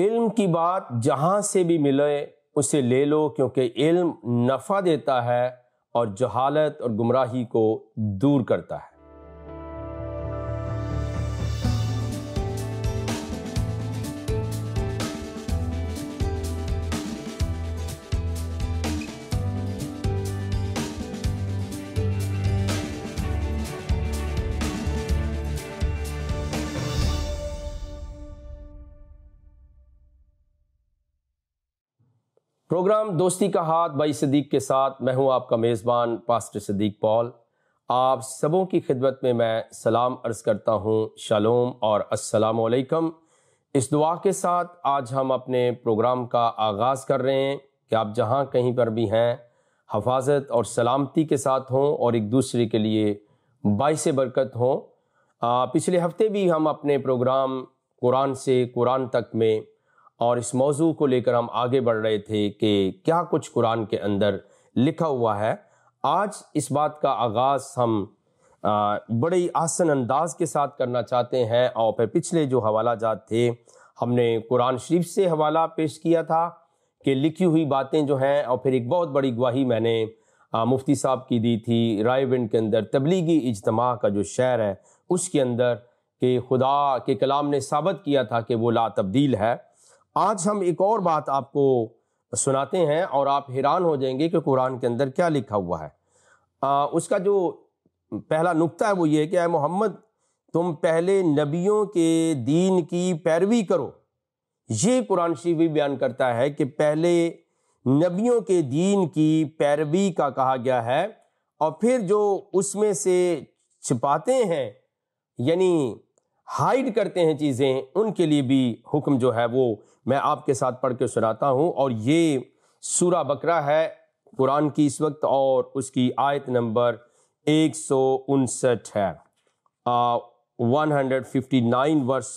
इल्म की बात जहाँ से भी मिले उसे ले लो क्योंकि इल्म नफ़ा देता है और जहालत और गुमराही को दूर करता है प्रोग्राम दोस्ती का हाथ भाई सदीक के साथ मैं हूं आपका मेज़बान पास्टर सदीक पॉल आप सबों की खिदमत में मैं सलाम अर्ज़ करता हूं शालोम और अस्सलाम वालेकुम इस दुआ के साथ आज हम अपने प्रोग्राम का आगाज़ कर रहे हैं कि आप जहां कहीं पर भी हैं हफाजत और सलामती के साथ हों और एक दूसरे के लिए बाईस बरकत हों पिछले हफ्ते भी हम अपने प्रोग्राम कुरान से कुरान तक में और इस मौजू को लेकर हम आगे बढ़ रहे थे कि क्या कुछ कुरान के अंदर लिखा हुआ है आज इस बात का आगाज़ हम बड़े आसन अंदाज के साथ करना चाहते हैं और फिर पिछले जो हवाला जात थे हमने कुरान शरीफ से हवाला पेश किया था कि लिखी हुई बातें जो हैं और फिर एक बहुत बड़ी गवाही मैंने मुफ्ती साहब की दी थी रायविंड के अंदर तबलीगी इजतमा का जो शहर है उसके अंदर कि खुदा के कलाम ने साबित किया था कि वो ला तब्दील है आज हम एक और बात आपको सुनाते हैं और आप हैरान हो जाएंगे कि कुरान के अंदर क्या लिखा हुआ है आ, उसका जो पहला नुक्ता है वो ये है कि मोहम्मद तुम पहले नबियों के दीन की पैरवी करो ये कुरान शरीफ भी बयान करता है कि पहले नबियों के दीन की पैरवी का कहा गया है और फिर जो उसमें से छिपाते हैं यानी हाइड करते हैं चीज़ें उनके लिए भी हुक्म जो है वो मैं आपके साथ पढ़ के सुनाता हूँ और ये सूरा बकरा है कुरान की इस वक्त और उसकी आयत नंबर एक सौ उनसठ है वन हंड्रेड फिफ्टी नाइन वर्ष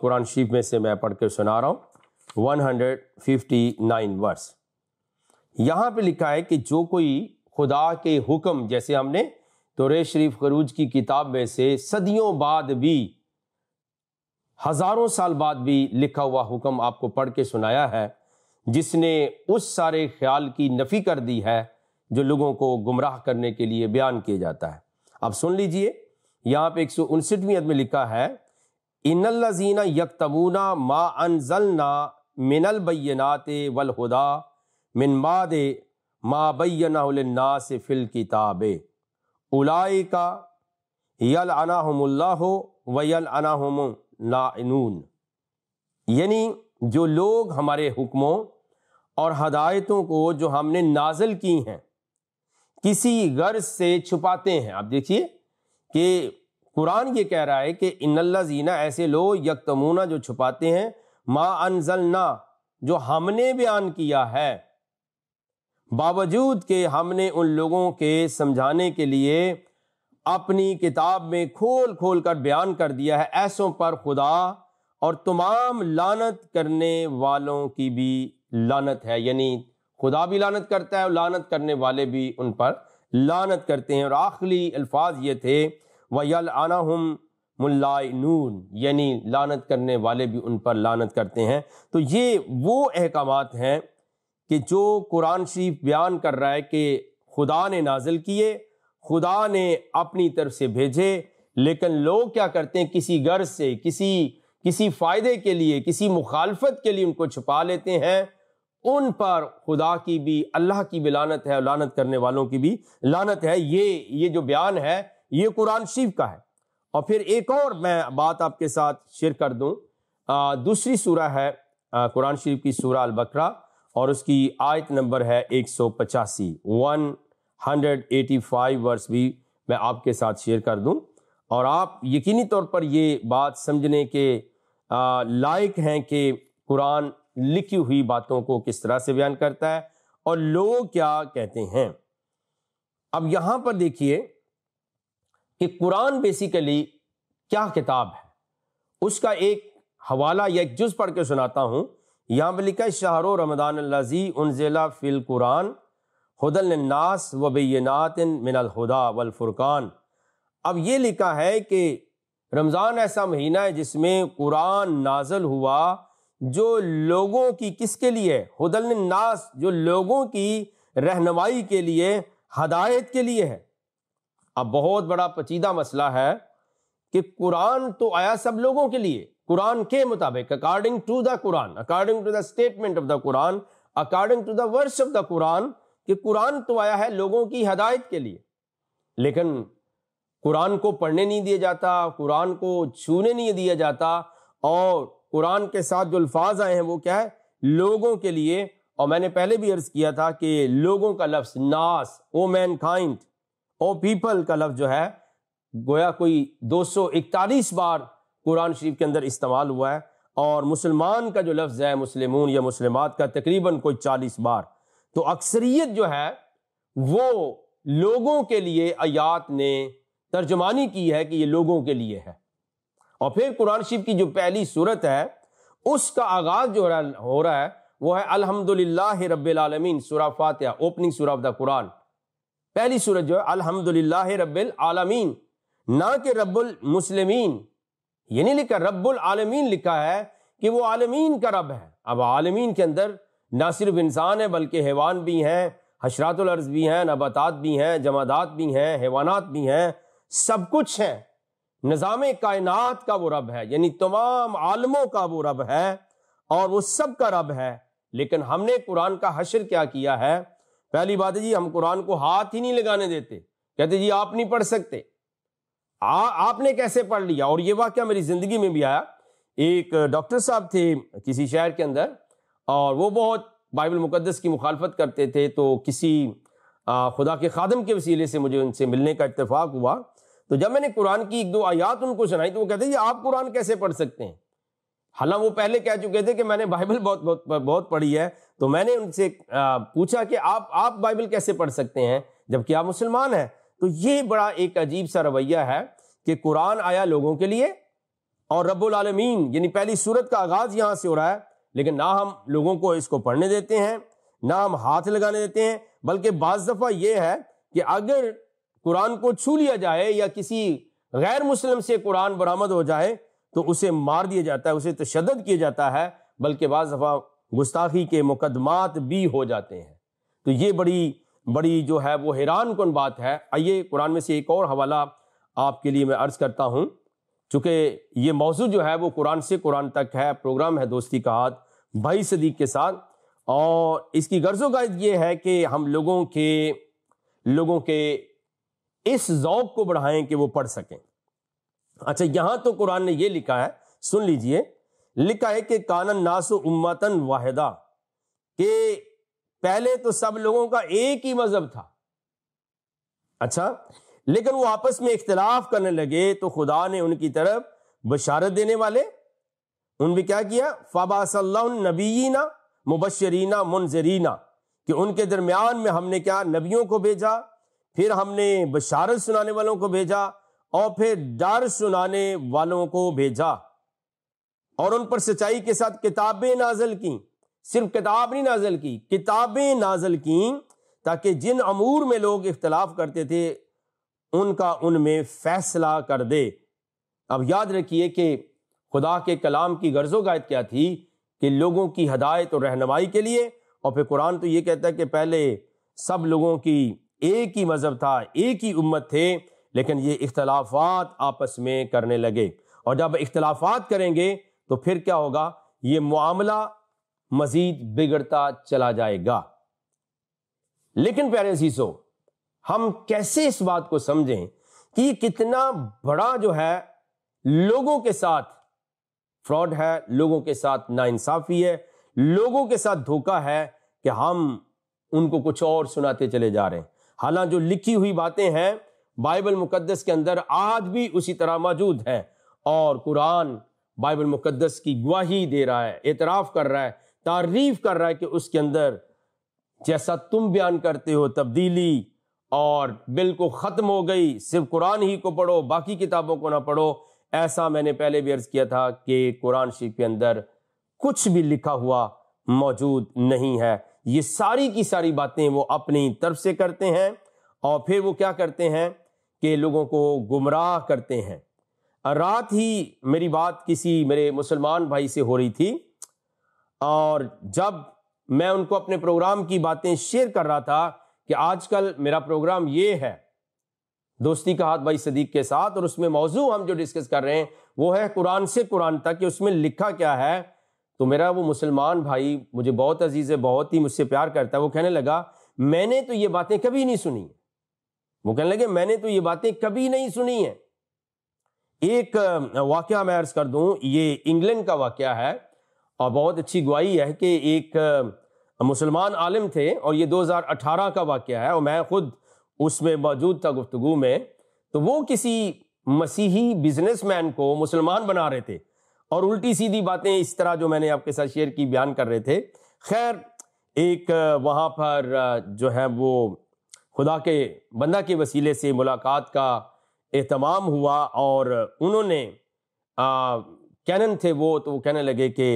कुरान शरीफ में से मैं पढ़ के सुना रहा हूँ वन हंड्रेड फिफ्टी नाइन वर्ष यहाँ पे लिखा है कि जो कोई खुदा के हुक्म जैसे हमने तो रे शरीफ खरूज की किताब में से सदियों बाद भी हज़ारों साल बाद भी लिखा हुआ हुक्म आपको पढ़ के सुनाया है जिसने उस सारे ख्याल की नफ़ी कर दी है जो लोगों को गुमराह करने के लिए बयान किया जाता है आप सुन लीजिए यहाँ पे एक सौ उनसठवीं अदम लिखा है इनल्लाजीना यकतमूना मा अनजल ना मिनल बैनात वलहुदा मिन माद मा से फ़िल किताबे उलाई का यल अनाहमल्ला हो व यल अनाहम लानून यानी जो लोग हमारे हुक्मों और हदायतों को जो हमने नाजल की हैं किसी गर्ज से छुपाते हैं आप देखिए कि कुरान ये कह रहा है कि इन्नल्ला जीना ऐसे लोग यकतमूना जो छुपाते हैं मा ना जो हमने बयान किया है बावजूद के हमने उन लोगों के समझाने के लिए अपनी किताब में खोल खोल कर बयान कर दिया है ऐसों पर खुदा और तमाम लानत करने वालों की भी लानत है यानी खुदा भी लानत करता है और लानत करने वाले भी उन पर लानत करते हैं और आखिरी अल्फाज ये थे वयल आनाहम मुलानून यानी लानत करने वाले भी उन पर लानत करते हैं तो ये वो अहकाम हैं कि जो कुरान शरीफ बयान कर रहा है कि खुदा ने नाजिल किए खुदा ने अपनी तरफ से भेजे लेकिन लोग क्या करते हैं किसी गर्ज से किसी किसी फ़ायदे के लिए किसी मुखालफत के लिए उनको छुपा लेते हैं उन पर खुदा की भी अल्लाह की भी लानत है और लानत करने वालों की भी लानत है ये ये जो बयान है ये कुरान शरीफ का है और फिर एक और मैं बात आपके साथ शेयर कर दूं दूसरी सूरह है कुरान शरीफ की सूरह अल बकरा और उसकी आयत नंबर है एक सौ पचासी one hundred eighty five verse भी मैं आपके साथ शेयर कर दूं और आप यकीनी तौर पर ये बात समझने के लायक हैं कि कुरान लिखी हुई बातों को किस तरह से बयान करता है और लोग क्या कहते हैं अब यहाँ पर देखिए कि कुरान बेसिकली क्या किताब है उसका एक हवाला या एक जुज पढ़ के सुनाता हूँ यहाँ पर लिखा है शाहर रमदान लजी जिला फ़िल कुरान हदलनास वबैनात मिनलहुदा वलफ़ुरक़ान अब ये लिखा है कि रमज़ान ऐसा महीना है जिसमें कुरान नाजल हुआ जो लोगों की किसके लिए हदलनास जो लोगों की रहनमाई के लिए हदायत के लिए है अब बहुत बड़ा पचीदा मसला है कि कुरान तो आया सब लोगों के लिए कुरान के मुताबिक according to the Quran according to the statement of the Quran according to the verse of the Quran कि कुरान तो आया है लोगों की हदायत के लिए लेकिन कुरान को पढ़ने नहीं दिया जाता कुरान को छूने नहीं दिया जाता और कुरान के साथ जो अल्फाज आए हैं वो क्या है लोगों के लिए और मैंने पहले भी अर्ज किया था कि लोगों का लफ्ज नास O mankind O people का लफ्ज जो है गोया कोई दो बार कुरान शरीफ के अंदर इस्तेमाल हुआ है और मुसलमान का जो लफ्ज़ है मुसलिमून या मुसलमात का तकरीबन कोई चालीस बार तो अक्सरियत जो है वो लोगों के लिए अयात ने तर्जमानी की है कि ये लोगों के लिए है और फिर कुरान शरीफ की जो पहली सूरत है उसका आगाज जो हो रहा है वो है अल्हम्दुलिल्लाह रबालमीन सूरा फातिहा ओपनिंग सूरा ऑफ द कुरान पहली सूरत जो है अल्हम्दुलिल्लाह रब्बिल आलमीन ना कि रब्बुल मुस्लिमीन ये नहीं लिखा रब्बुल आलमीन लिखा है कि वो आलमीन का रब है अब आलमीन के अंदर ना सिर्फ इंसान है बल्कि हैवान भी हैं हशरातलर्ज भी हैं नबातात भी हैं जमादात भी हैं हैवानात भी हैं सब कुछ हैं निज़ाम कायनात का वो रब है यानी तमाम आलमों का वो रब है और वो सब का रब है लेकिन हमने कुरान का हशर क्या किया है पहली बात है जी हम कुरान को हाथ ही नहीं लगाने देते कहते जी आप नहीं पढ़ सकते आ, आपने कैसे पढ़ लिया और ये वाक्य मेरी जिंदगी में भी आया एक डॉक्टर साहब थे किसी शहर के अंदर और वो बहुत बाइबल मुकदस की मुखालफत करते थे तो किसी आ, खुदा के खादम के वसीले से मुझे उनसे मिलने का इतफाक़ हुआ तो जब मैंने कुरान की एक दो आयात उनको सुनाई तो वो कहते हैं आप कुरान कैसे पढ़ सकते हैं हालांकि वो पहले कह चुके थे कि मैंने बाइबल बहुत बहुत बहुत पढ़ी है तो मैंने उनसे पूछा कि आप आप बाइबल कैसे पढ़ सकते हैं जबकि आप मुसलमान हैं तो ये बड़ा एक अजीब सा रवैया है कि कुरान आया लोगों के लिए और रब्बुल आलमीन यानी पहली सूरत का आगाज यहाँ से हो रहा है लेकिन ना हम लोगों को इसको पढ़ने देते हैं ना हम हाथ लगाने देते हैं बल्कि बाज दफ़ा ये है कि अगर कुरान को छू लिया जाए या किसी गैर मुस्लिम से कुरान बरामद हो जाए तो उसे मार दिया जाता है उसे तशद किया जाता है बल्कि बाज दफ़ा गुस्ताखी के मुकदमात भी हो जाते हैं तो ये बड़ी बड़ी जो है वो हैरान कन बात है आइए कुरान में से एक और हवाला आपके लिए मैं अर्ज़ करता हूँ चूँकि ये मौजूद जो है वो कुरान से कुरान तक है प्रोग्राम है दोस्ती का हाथ भाई सदीक के साथ और इसकी गर्जो का ये है कि हम लोगों के लोगों के इस जौक को बढ़ाएं कि वो पढ़ सकें अच्छा यहां तो कुरान ने ये लिखा है सुन लीजिए लिखा है कि कानन नासु उम्मतन वाहिदा कि पहले तो सब लोगों का एक ही मज़हब था अच्छा लेकिन वो आपस में इख्तलाफ करने लगे तो खुदा ने उनकी तरफ बशारत देने वाले उन भी क्या किया नबीना मुबशरीना मुनजरीना कि उनके दरमियान में हमने क्या नबियों को भेजा फिर हमने बशारत सुनाने वालों को भेजा और फिर डर सुनाने वालों को भेजा और उन पर सच्चाई के साथ किताबें नाजल की सिर्फ किताब नहीं नाजल की किताबें नाजल की ताकि जिन अमूर में लोग इख्तलाफ करते थे उनका उनमें फैसला कर दे अब याद रखिए कि खुदा के कलाम की गर्जो गायत क्या थी कि लोगों की हदायत और रहनमाई के लिए और फिर कुरान तो ये कहता है कि पहले सब लोगों की एक ही मज़हब था एक ही उम्मत थे लेकिन ये इख्तलाफात आपस में करने लगे और जब इख्तलाफात करेंगे तो फिर क्या होगा ये मामला मज़ीद बिगड़ता चला जाएगा लेकिन प्यारे सीसो हम कैसे इस बात को समझें कि कितना बड़ा जो है लोगों के साथ फ्रॉड है लोगों के साथ नाइंसाफी है लोगों के साथ धोखा है कि हम उनको कुछ और सुनाते चले जा रहे हैं हालांकि जो लिखी हुई बातें हैं बाइबल मुकद्दस के अंदर आज भी उसी तरह मौजूद हैं और कुरान बाइबल मुकद्दस की गवाही दे रहा है एतराफ़ कर रहा है तारीफ कर रहा है कि उसके अंदर जैसा तुम बयान करते हो तब्दीली और बिल्कुल ख़त्म हो गई सिर्फ कुरान ही को पढ़ो बाकी किताबों को ना पढ़ो ऐसा मैंने पहले भी अर्ज़ किया था कि कुरान शरीफ के अंदर कुछ भी लिखा हुआ मौजूद नहीं है ये सारी की सारी बातें वो अपनी तरफ से करते हैं और फिर वो क्या करते हैं कि लोगों को गुमराह करते हैं रात ही मेरी बात किसी मेरे मुसलमान भाई से हो रही थी और जब मैं उनको अपने प्रोग्राम की बातें शेयर कर रहा था कि आजकल मेरा प्रोग्राम ये है दोस्ती का हाथ भाई सदीक के साथ और उसमें मौजू हम जो डिस्कस कर रहे हैं वो है कुरान से कुरान तक कि उसमें लिखा क्या है तो मेरा वो मुसलमान भाई मुझे बहुत अजीज़ है बहुत ही मुझसे प्यार करता है वो कहने लगा मैंने तो ये बातें कभी नहीं सुनी है वो कहने लगे मैंने तो ये बातें कभी नहीं सुनी है एक वाक्य मैं अर्ज कर दूं ये इंग्लैंड का वाक्य है और बहुत अच्छी गुआई है कि एक मुसलमान आलिम थे और ये दो हज़ार अठारह का वाक़ है और मैं ख़ुद उसमें मौजूद था गुफ्तु में तो वो किसी मसीही बिजनेस मैन को मुसलमान बना रहे थे और उल्टी सीधी बातें इस तरह जो मैंने आपके साथ शेयर की बयान कर रहे थे खैर एक वहाँ पर जो है वो खुदा के बंदा के वसीले से मुलाकात का अहतमाम हुआ और उन्होंने कैनन थे वो तो वो कहने लगे कि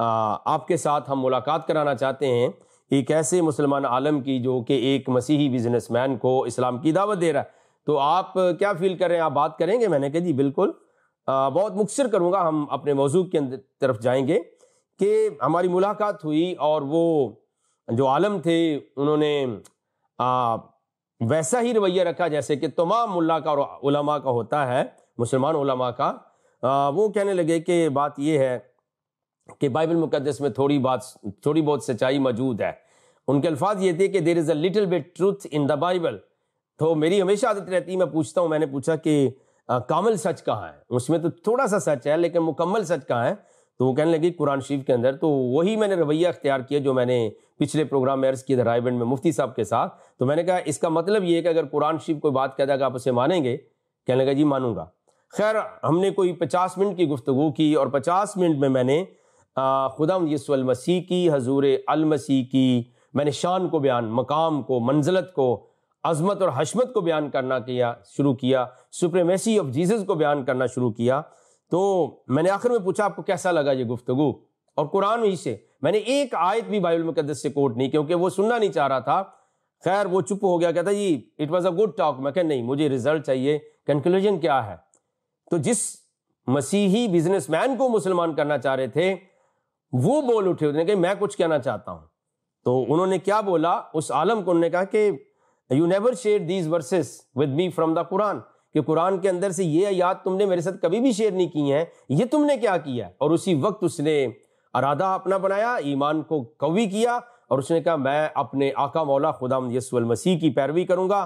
आपके साथ हम मुलाकात कराना चाहते हैं एक ऐसे मुसलमान आलम की जो कि एक मसीही बिजनेसमैन को इस्लाम की दावत दे रहा है तो आप क्या फील करें आप बात करेंगे मैंने कहा जी बिल्कुल आ, बहुत मुखसर करूँगा हम अपने मौजू के तरफ जाएंगे कि हमारी मुलाकात हुई और वो जो आलम थे उन्होंने आ, वैसा ही रवैया रखा जैसे कि तमाम मुला का और उलमा का होता है मुसलमान उलमा का आ, वो कहने लगे कि बात ये है कि बाइबल मुकदस में थोड़ी बात थोड़ी बहुत सच्चाई मौजूद है उनके अल्फाज ये थे कि there is a little bit truth in the Bible तो मेरी हमेशा आदत रहती मैं पूछता हूँ मैंने पूछा कि आ, कामल सच कहाँ है उसमें तो थोड़ा सा सच है लेकिन मुकम्मल सच कहाँ है तो वो कहने लगी कुरान शरीफ के अंदर तो वही मैंने रवैया अख्तियार किया जो मैंने पिछले प्रोग्राम में अर्ज़ किया था रायबंड में मुफ्ती साहब के साथ तो मैंने कहा इसका मतलब ये है कि अगर कुरान शरीफ कोई बात कह देगा आप उसे मानेंगे कहने लगा जी मानूंगा खैर हमने कोई पचास मिनट की गुफ्तु की और पचास मिनट में मैंने खुदम यसुल की हजूर अलमसी की मैंने शान को बयान मकाम को मंजलत को अजमत और हशमत को बयान करना किया शुरू किया सुप्रेमेसी ऑफ जीसस को बयान करना शुरू किया तो मैंने आखिर में पूछा आपको कैसा लगा ये गुफ्तगु और कुरान ही से मैंने एक आयत भी बाइबल मुकदस से कोट नहीं क्योंकि वो सुनना नहीं चाह रहा था खैर वो चुप हो गया कहता जी it was a good talk मैं कह नहीं मुझे रिजल्ट चाहिए कंक्लूजन क्या है तो जिस मसीही बिजनेसमैन को मुसलमान करना चाह रहे थे वो बोल उठे उसने कहा मैं कुछ कहना चाहता हूँ तो उन्होंने क्या बोला उस आलम को उन्होंने कहा कि you never share these verses with me from the Quran कि कुरान के अंदर से ये याद तुमने मेरे साथ कभी भी शेयर नहीं की है ये तुमने क्या किया और उसी वक्त उसने अरादा अपना बनाया ईमान को कवी किया और उसने कहा मैं अपने आका मौला खुदा यसूल मसीह की पैरवी करूँगा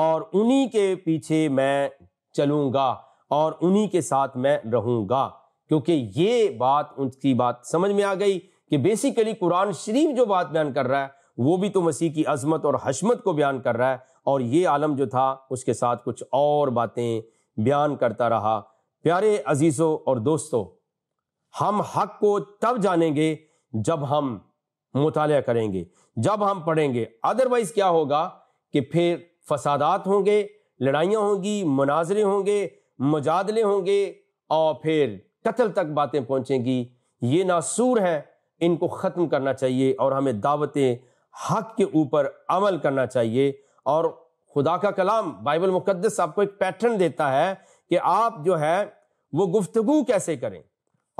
और उन्हीं के पीछे मैं चलूँगा और उन्हीं के साथ मैं रहूँगा क्योंकि ये बात उनकी बात समझ में आ गई कि बेसिकली कुरान शरीफ जो बात बयान कर रहा है वो भी तो मसीह की अजमत और हशमत को बयान कर रहा है और ये आलम जो था उसके साथ कुछ और बातें बयान करता रहा प्यारे अजीज़ों और दोस्तों हम हक को तब जानेंगे जब हम मुताल करेंगे जब हम पढ़ेंगे अदरवाइज क्या होगा कि फिर फसादात होंगे लड़ाइयाँ होंगी मुनाजरे होंगे मुजादले होंगे और फिर कत्ल तक बातें पहुंचेंगी ये नासूर हैं इनको ख़त्म करना चाहिए और हमें दावतें हक के ऊपर अमल करना चाहिए और खुदा का कलाम बाइबल मुकदस आपको एक पैटर्न देता है कि आप जो है वो गुफ्तगु कैसे करें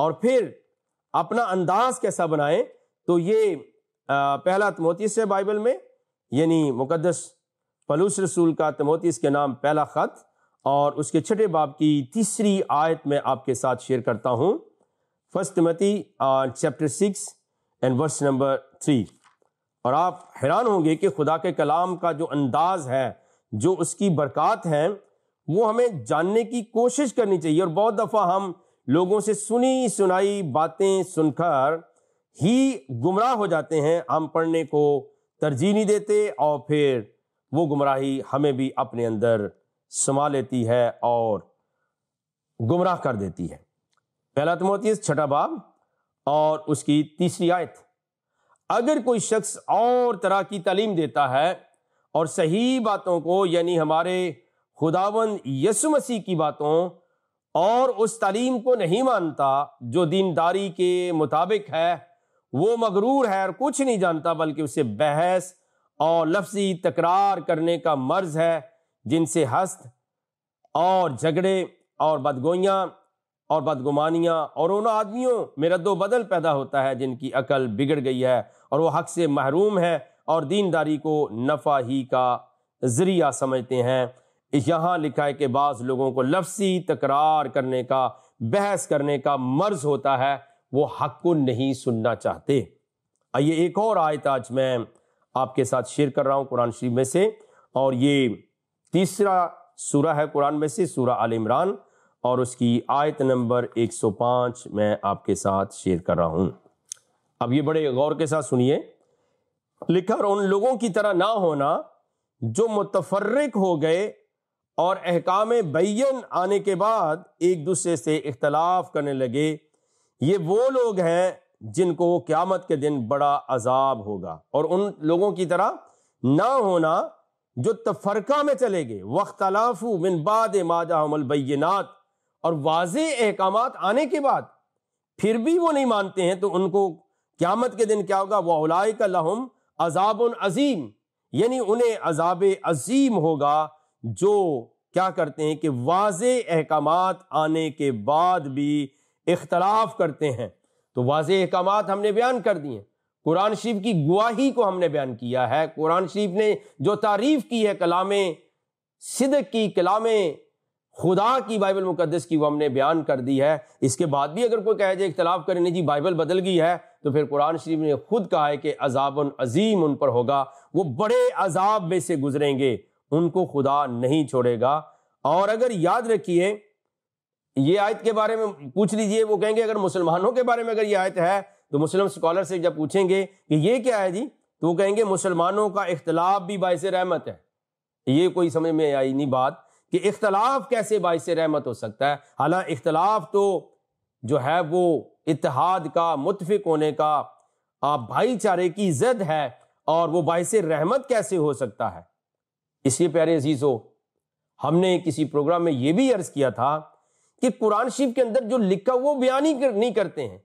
और फिर अपना अंदाज कैसा बनाएं तो ये पहला तमोतीस है बाइबल में यानी मुकदस पलूस रसूल का तमोतीस के नाम पहला ख़त और उसके छठे बाब की तीसरी आयत में आपके साथ शेयर करता हूँ first Matthew chapter six and verse number three और आप हैरान होंगे कि खुदा के कलाम का जो अंदाज है जो उसकी बरक़ात है वो हमें जानने की कोशिश करनी चाहिए और बहुत दफ़ा हम लोगों से सुनी सुनाई बातें सुनकर ही गुमराह हो जाते हैं हम पढ़ने को तरजीह नहीं देते और फिर वो गुमराही हमें भी अपने अंदर समा लेती है और गुमराह कर देती है पहला तो तमोतीस छठा बाब और उसकी तीसरी आयत अगर कोई शख्स और तरह की तालीम देता है और सही बातों को यानी हमारे खुदावन यसु मसीह की बातों और उस तालीम को नहीं मानता जो दीनदारी के मुताबिक है वो मगरूर है और कुछ नहीं जानता बल्कि उसे बहस और लफ्जी तकरार करने का मर्ज है जिनसे हस्त और झगड़े और बदगोइयाँ और बदगुमानियाँ और उन आदमियों में रद्दो बदल पैदा होता है जिनकी अकल बिगड़ गई है और वह हक से महरूम है और दीनदारी को नफा ही का ज़रिया समझते हैं यहाँ लिखा है कि बाज़ लोगों को लफसी तकरार करने का बहस करने का मर्ज होता है वो हक को नहीं सुनना चाहते आइए एक और आयत आज मैं आपके साथ शेयर कर रहा हूँ कुरान शरीफ में से और ये तीसरा सूरा है कुरान में से सूरा आल इमरान और उसकी आयत नंबर 105 मैं आपके साथ शेयर कर रहा हूँ अब ये बड़े गौर के साथ सुनिए लिखा उन लोगों की तरह ना होना जो मुतफरक हो गए और अहकाम बैन आने के बाद एक दूसरे से इख्तलाफ करने लगे ये वो लोग हैं जिनको क़्यामत के दिन बड़ा अजाब होगा और उन लोगों की तरह ना होना जो तफरका में चले गए अलाफू मिन बाद माजामलबैनात और वाज अहकाम आने के बाद फिर भी वो नहीं मानते हैं तो उनको क्यामत के दिन क्या होगा वह का लहम अजाब अजीम यानी उन्हें अजाब अजीम होगा जो क्या करते हैं कि वाज अहकाम आने के बाद भी इख्तलाफ करते हैं तो वाज अहकाम हमने बयान कर दिए कुरान शरीफ की गुवाही को हमने बयान किया है कुरान शरीफ ने जो तारीफ की है कलाम सिद की कलाम खुदा की बाइबल मुकदस की वो हमने बयान कर दी है इसके बाद भी अगर कोई कहे जाए इख्तलाफ करें नहीं जी बाइबल बदल गई है तो फिर कुरान शरीफ ने खुद कहा है कि अजाब अजीम उन पर होगा वो बड़े अजाब में से गुजरेंगे उनको खुदा नहीं छोड़ेगा और अगर याद रखिए ये आयत के बारे में पूछ लीजिए वो कहेंगे अगर मुसलमानों के बारे में अगर ये आयत है तो मुस्लिम स्कॉलर से जब पूछेंगे कि ये क्या है जी तो वो कहेंगे मुसलमानों का इख्तलाफ भी बायस रहमत है ये कोई समझ में आई नहीं बात कि इख्तलाफ कैसे बायस रहमत हो सकता है हालांकि इख्तलाफ तो जो है वो इतिहाद का मुतफिक होने का आप भाईचारे की जद है और वो बायस रहमत कैसे हो सकता है इसलिए प्यारे अजीज़ो हमने किसी प्रोग्राम में ये भी अर्ज किया था कि कुरान शिव के अंदर जो लिखा वो बयान ही कर, नहीं करते हैं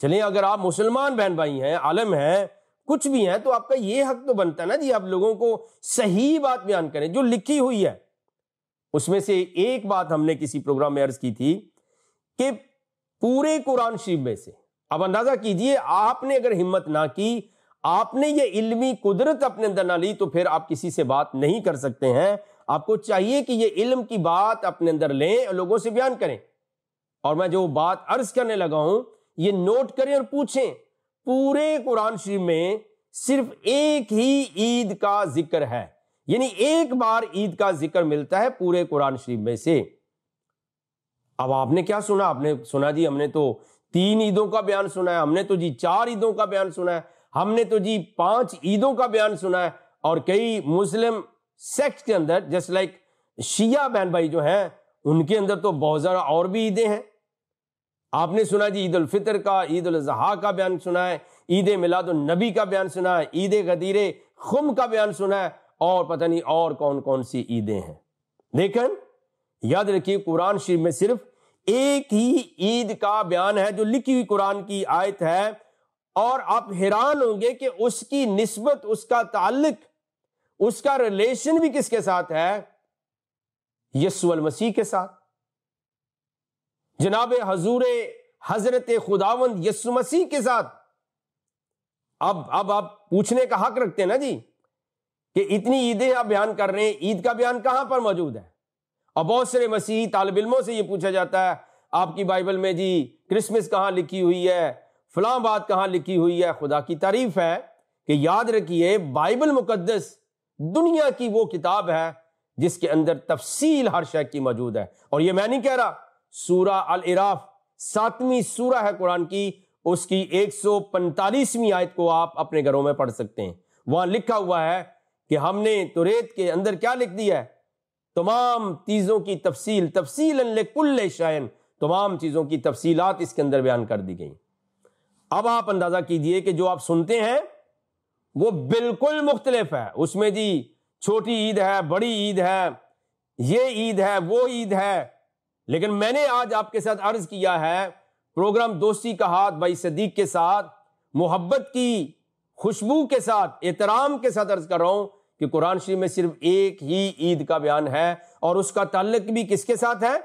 चलिए अगर आप मुसलमान बहन भाई हैं आलम हैं कुछ भी हैं तो आपका ये हक तो बनता है ना जी आप लोगों को सही बात बयान करें जो लिखी हुई है उसमें से एक बात हमने किसी प्रोग्राम में अर्ज की थी कि पूरे कुरान शरीफ में से अब अंदाजा कीजिए आपने अगर हिम्मत ना की आपने ये इल्मी कुदरत अपने अंदर ना ली तो फिर आप किसी से बात नहीं कर सकते हैं आपको चाहिए कि ये इल्म की बात अपने अंदर लें और लोगों से बयान करें और मैं जो बात अर्ज करने लगा हूं ये नोट करें और पूछें पूरे कुरान शरीफ में सिर्फ एक ही ईद का जिक्र है यानी एक बार ईद का जिक्र मिलता है पूरे कुरान शरीफ में से अब आपने क्या सुना आपने सुना जी हमने तो तीन ईदों का बयान सुना है हमने तो जी चार ईदों का बयान सुना है हमने तो जी पांच ईदों का बयान सुना है और कई मुस्लिम सेक्ट के अंदर जस्ट लाइक शिया बहन भाई जो हैं उनके अंदर तो बहुत ज़्यादा और भी ईदें हैं आपने सुना जी ईद उल फितर का ईद उजहा का बयान सुना है ईद मिलादुलनबी का बयान सुना है ईद गदीर खुम का बयान सुना है और पता नहीं और कौन कौन सी ईदें हैं लेकिन याद रखिए कुरान शरीफ में सिर्फ एक ही ईद का बयान है जो लिखी हुई कुरान की आयत है और आप हैरान होंगे कि उसकी नस्बत उसका ताल्लुक उसका रिलेशन भी किसके साथ है यसुअल मसीह के साथ जनाब हजूर हजरत खुदावंद यसु मसीह के साथ अब अब आप पूछने का हक रखते हैं ना जी कि इतनी ईदें आप बयान कर रहे हैं ईद का बयान कहां पर मौजूद है और बहुत सारे मसीही तालब इलमों से ये पूछा जाता है आपकी बाइबल में जी क्रिसमस कहाँ लिखी हुई है फलां बात कहाँ लिखी हुई है खुदा की तारीफ है कि याद रखिए बाइबल मुकदस दुनिया की वो किताब है जिसके अंदर तफसील हर शेख की मौजूद है और ये मैं नहीं कह रहा सूरा अल इराफ सातवीं सूरा है कुरान की उसकी एक सौ पैंतालीसवीं आयत को आप अपने घरों में पढ़ सकते हैं वहां लिखा हुआ है कि हमने तो रेत के अंदर क्या लिख दिया है तमाम चीज़ों की तफसील तफसील कुल्ले शायन तमाम चीज़ों की तफसीलात इसके अंदर बयान कर दी गई अब आप अंदाज़ा कीजिए कि जो आप सुनते हैं वो बिल्कुल मुख्तलिफ है उसमें जी छोटी ईद है बड़ी ईद है ये ईद है वो ईद है लेकिन मैंने आज आपके साथ अर्ज किया है प्रोग्राम दोस्ती का हाथ भाई सदीक के साथ मोहब्बत की खुशबू के साथ एहतराम के साथ अर्ज कर रहा हूं कि कुरान शरीफ में सिर्फ एक ही ईद का बयान है और उसका ताल्लक भी किसके साथ है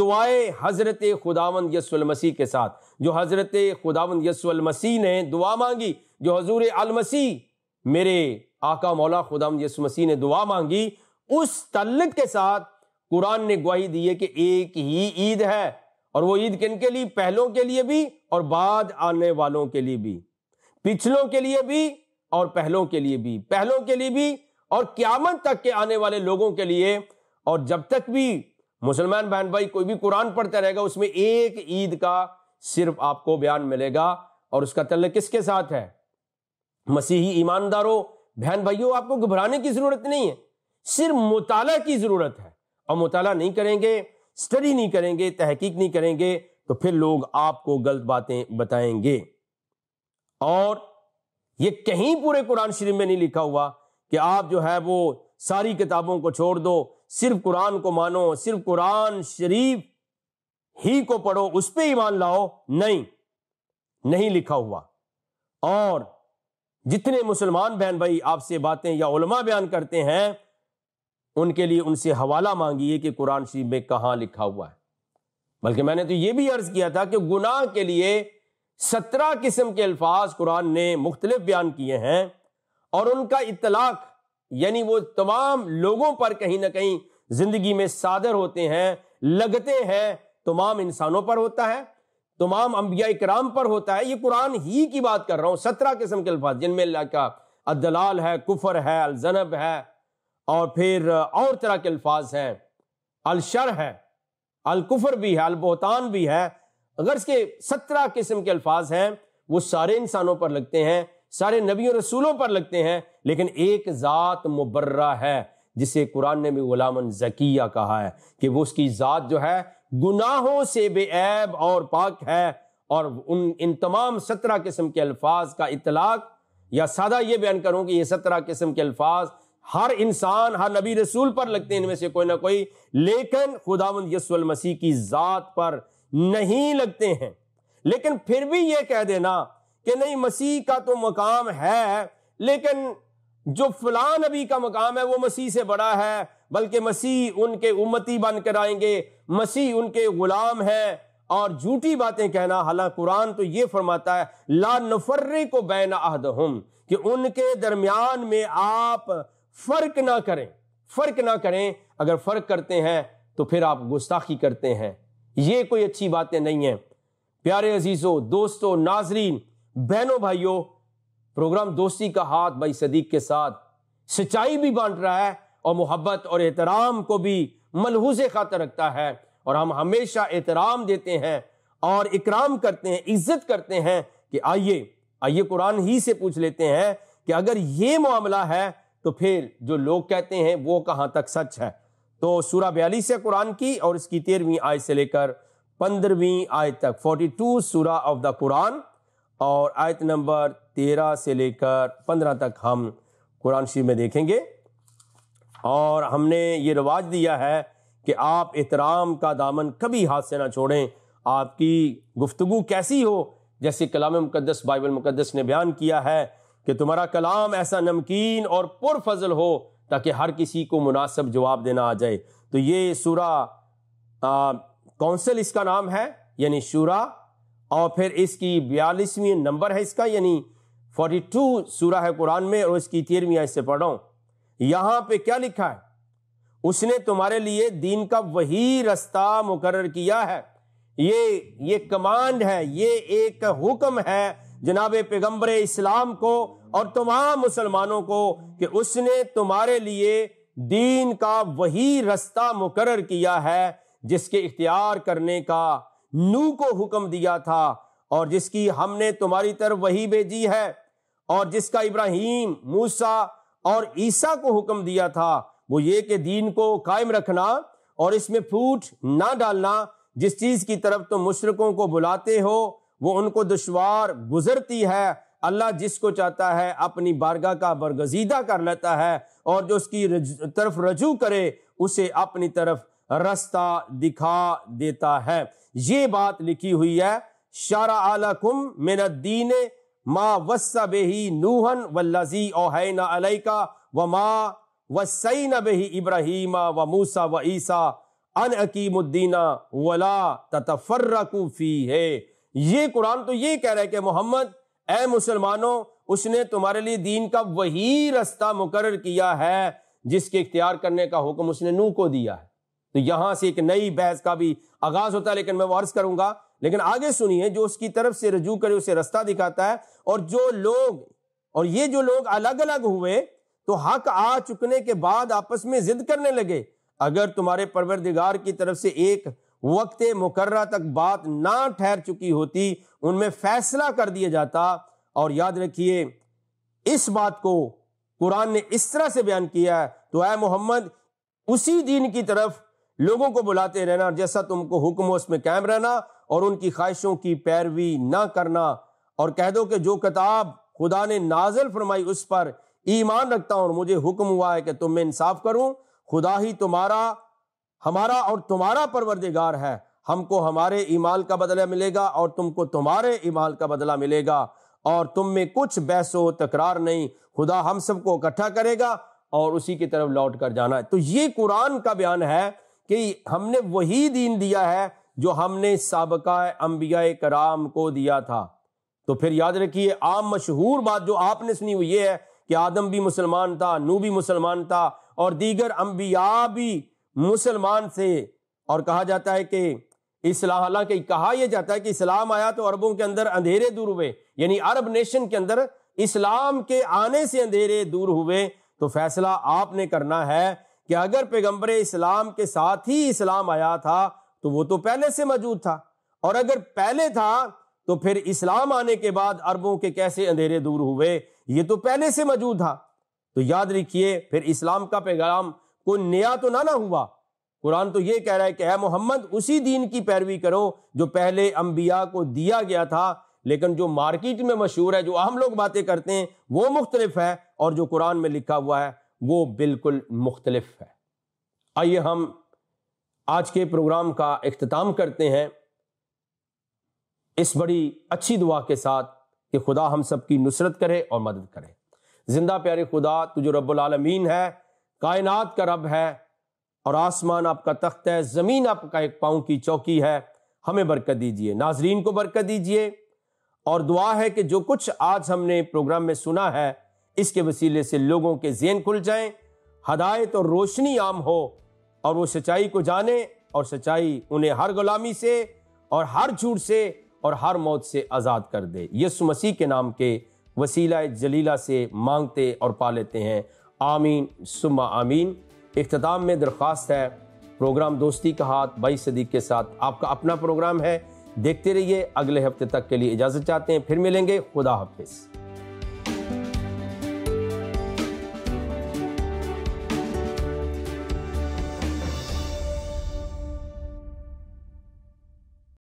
दुआए हजरत खुदावंद यसुल मसीह के साथ जो हजरत खुदावंद यसुल मसीह ने दुआ मांगी जो हजूर अलमसी मेरे आका मौला खुदाम यसु मसीह ने दुआ मांगी उस तल्लक के साथ कुरान ने गवाही दी है कि एक ही ईद है और वो ईद किन के लिए पहलों के लिए भी और बाद आने वालों के लिए भी पिछलों के लिए भी और पहलों के लिए भी पहलों के लिए भी और क्यामत तक के आने वाले लोगों के लिए और जब तक भी मुसलमान बहन भाई कोई भी कुरान पढ़ता रहेगा उसमें एक ईद का सिर्फ आपको बयान मिलेगा और उसका तल्ल किसके साथ है मसीही ईमानदारों बहन भाइयों आपको घबराने की जरूरत नहीं है सिर्फ मुताला की जरूरत है और मुताला नहीं करेंगे स्टडी नहीं करेंगे तहकीक नहीं करेंगे तो फिर लोग आपको गलत बातें बताएंगे और ये कहीं पूरे कुरान शरीफ में नहीं लिखा हुआ कि आप जो है वो सारी किताबों को छोड़ दो सिर्फ कुरान को मानो सिर्फ कुरान शरीफ ही को पढ़ो उस पर ईमान लाओ नहीं नहीं लिखा हुआ और जितने मुसलमान बहन भाई आपसे बातें या उलमा बयान करते हैं उनके लिए उनसे हवाला मांगिए कि कुरान शरीफ में कहाँ लिखा हुआ है बल्कि मैंने तो यह भी अर्ज किया था कि गुनाह के लिए सत्रह किस्म के अल्फाज कुरान ने मुख्तलिफ बयान किए हैं और उनका इतलाक यानी वो तमाम लोगों पर कहीं ना कहीं जिंदगी में सादर होते हैं लगते हैं तमाम इंसानों पर होता है तमाम अंबिया इक्राम पर होता है ये कुरान ही की बात कर रहा हूँ सत्रह किस्म के अल्फाज जिनमें अल्लाह का अदलाल है कुफर है अलजनब है और फिर और तरह के अल्फाज हैं अलशर है अलकुफर भी है अलबोहतान भी है अगर इसके सत्रह किस्म के अल्फाज हैं वो सारे इंसानों पर लगते हैं सारे नबी और रसूलों पर लगते हैं लेकिन एक ज़ात मुबर्रा है जिसे कुरान ने भी गुलामन जकिया कहा है कि वो उसकी ज़ात जो है गुनाहों से बेऐब और पाक है और उन इन तमाम सत्रह किस्म के अल्फाज का इतलाक या सादा ये बयान करूँ कि ये सत्रह किस्म के अल्फाज हर इंसान हर नबी रसूल पर लगते हैं इनमें से कोई ना कोई लेकिन खुदावंद यसुल मसीह की ज़ात पर नहीं लगते हैं लेकिन फिर भी ये कह देना कि नहीं मसीह का तो मकाम है लेकिन जो फला नबी का मकाम है वो मसीह से बड़ा है बल्कि मसीह उनके उम्मती बन कर आएंगे मसीह उनके गुलाम है और झूठी बातें कहना हालांकि कुरान तो ये फरमाता है ला नफर्रे को बैन अहद हम कि उनके दरमियान में आप फर्क ना करें फर्क ना करें अगर फर्क करते हैं तो फिर आप गुस्ताखी करते हैं ये कोई अच्छी बातें नहीं है प्यारे अजीजों दोस्तों नाजरीन बहनों भाइयों प्रोग्राम दोस्ती का हाथ भाई सदीक के साथ सिंचाई भी बांट रहा है और मोहब्बत और एहतराम को भी मलहूज खाता रखता है और हम हमेशा एहतराम देते हैं और इकराम करते हैं इज्जत करते हैं कि आइए आइए कुरान ही से पूछ लेते हैं कि अगर ये मामला है तो फिर जो लोग कहते हैं वो कहाँ तक सच है तो सूरा बयालीस है कुरान की और इसकी तेरहवीं आय से लेकर पंद्रहवीं आय तक फोर्टी टू सूरा ऑफ द कुरान और आयत नंबर तेरह से लेकर पंद्रह तक हम कुरान शरीफ में देखेंगे और हमने ये रिवाज दिया है कि आप एहतराम का दामन कभी हाथ से ना छोड़ें आपकी गुफ्तु कैसी हो जैसे कलाम मुकदस बाइबल मुकदस ने बयान किया है कि तुम्हारा कलाम ऐसा नमकीन और पुरफजल हो ताकि हर किसी को मुनासिब जवाब देना आ जाए तो ये सूरा कौंसिल इसका नाम है यानी शूरा और फिर इसकी बयालीसवीं नंबर है इसका यानी फोर्टी टू सूरा है कुरान में और इसकी तेरहवीं इससे पढ़ा हूँ यहाँ पे क्या लिखा है उसने तुम्हारे लिए दीन का वही रास्ता मुकर किया है ये ये कमांड है ये एक हुक्म है जनाब पैगम्बर इस्लाम को और तमाम मुसलमानों को कि उसने तुम्हारे लिए दीन का वही रास्ता मुकर किया है जिसके इख्तियार करने का नू को हुक्म दिया था और जिसकी हमने तुम्हारी तरफ वही भेजी है और जिसका इब्राहिम मूसा और ईसा को हुक्म दिया था वो ये कि दीन को कायम रखना और इसमें फूट ना डालना जिस चीज की तरफ तुम तो मुशरकों को बुलाते हो वो उनको दुशवार गुजरती है अल्लाह जिसको चाहता है अपनी बारगाह का बरगजीदा कर लेता है और जो उसकी रज, तरफ रजू करे उसे अपनी तरफ रास्ता दिखा देता है ये बात लिखी हुई है शारा आलकुम मेरा दीन मा वसा बेही नूहन वल्लाजी ओहना अलैका व माँ न बेही इब्राहिम व मूसा व ईसा अन अकीमुद्दीना वला तफर्रकू है ये कुरान तो ये कह रहा है कि मोहम्मद ए मुसलमानों उसने तुम्हारे लिए दीन का वही रास्ता मुकर किया है जिसके इख्तियार करने का हुक्म उसने नू को दिया है तो यहां से एक नई बहस का भी आगाज होता है लेकिन मैं वो करूंगा लेकिन आगे सुनिए जो उसकी तरफ से रजू करे उसे रास्ता दिखाता है और जो लोग और ये जो लोग अलग अलग हुए तो हक आ चुकने के बाद आपस में जिद करने लगे अगर तुम्हारे परवरदिगार की तरफ से एक वक्त मुकर्रा तक बात ना ठहर चुकी होती उनमें फैसला कर दिया जाता और याद रखिए इस बात को कुरान ने इस तरह से बयान किया है तो ऐ मोहम्मद उसी दिन की तरफ लोगों को बुलाते रहना और जैसा तुमको हुक्म हो उसमें कायम रहना और उनकी ख्वाहिशों की पैरवी ना करना और कह दो कि जो किताब खुदा ने नाजल फरमाई उस पर ईमान रखता हूं और मुझे हुक्म हुआ है कि तुम मैं इंसाफ करूं खुदा ही तुम्हारा हमारा और तुम्हारा परवरदिगार है हमको हमारे ईमाल का बदला मिलेगा और तुमको तुम्हारे ईमाल का बदला मिलेगा और तुम में कुछ बहसो तकरार नहीं खुदा हम सबको इकट्ठा करेगा और उसी की तरफ लौट कर जाना है तो ये कुरान का बयान है कि हमने वही दीन दिया है जो हमने सबका अम्बिया कराम को दिया था तो फिर याद रखिए आम मशहूर बात जो आपने सुनी हुई ये है कि आदम भी मुसलमान था नू भी मुसलमान था और दीगर अम्बिया भी मुसलमान से और कहा जाता है कि इस्लाम हालांकि कहा यह जाता है कि इस्लाम आया तो अरबों के अंदर अंधेरे दूर हुए यानी अरब नेशन के अंदर इस्लाम के आने से अंधेरे दूर हुए तो फैसला आपने करना है कि अगर पैगंबर इस्लाम के साथ ही इस्लाम आया था तो वो तो पहले से मौजूद था और अगर पहले था तो फिर इस्लाम आने के बाद अरबों के कैसे अंधेरे दूर हुए ये तो पहले से मौजूद था तो याद रखिए फिर इस्लाम का पैगाम कोई नया तो ना ना हुआ कुरान तो ये कह रहा है कि अः मोहम्मद उसी दीन की पैरवी करो जो पहले अम्बिया को दिया गया था लेकिन जो मार्केट में मशहूर है जो आम लोग बातें करते हैं वो मुख्तलिफ है और जो कुरान में लिखा हुआ है वो बिल्कुल मुख्तलिफ है आइए हम आज के प्रोग्राम का अख्ताम करते हैं इस बड़ी अच्छी दुआ के साथ कि खुदा हम सबकी नुसरत करे और मदद करे जिंदा प्यारे खुदा तुझे रबालमीन है कायनात का रब है और आसमान आपका तख्त है ज़मीन आपका एक पाँव की चौकी है हमें बरकत दीजिए नाजरीन को बरकत दीजिए और दुआ है कि जो कुछ आज हमने प्रोग्राम में सुना है इसके वसीले से लोगों के जेन खुल जाएं हदायत और रोशनी आम हो और वो सच्चाई को जाने और सच्चाई उन्हें हर गुलामी से और हर झूठ से और हर मौत से आज़ाद कर दे यसु मसीह के नाम के वसीला जलीला से मांगते और पा लेते हैं आमीन सुमा आमीन इख्ताम में दरख्वास्त है प्रोग्राम दोस्ती का हाथ बाई सदीक के साथ आपका अपना प्रोग्राम है देखते रहिए अगले हफ्ते तक के लिए इजाज़त चाहते हैं फिर मिलेंगे खुदा हाफिज़